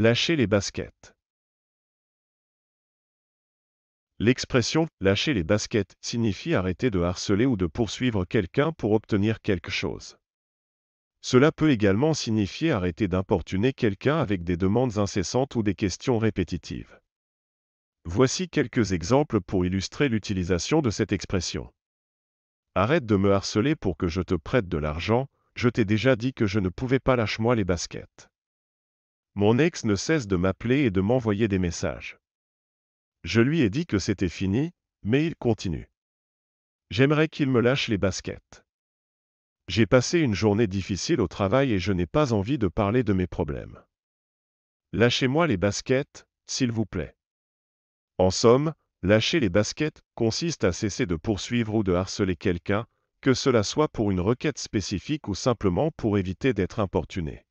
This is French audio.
Lâcher les baskets. L'expression lâcher les baskets signifie arrêter de harceler ou de poursuivre quelqu'un pour obtenir quelque chose. Cela peut également signifier arrêter d'importuner quelqu'un avec des demandes incessantes ou des questions répétitives. Voici quelques exemples pour illustrer l'utilisation de cette expression. Arrête de me harceler pour que je te prête de l'argent, je t'ai déjà dit que je ne pouvais pas lâche-moi les baskets. Mon ex ne cesse de m'appeler et de m'envoyer des messages. Je lui ai dit que c'était fini, mais il continue. J'aimerais qu'il me lâche les baskets. J'ai passé une journée difficile au travail et je n'ai pas envie de parler de mes problèmes. Lâchez-moi les baskets, s'il vous plaît. En somme, lâcher les baskets consiste à cesser de poursuivre ou de harceler quelqu'un, que cela soit pour une requête spécifique ou simplement pour éviter d'être importuné.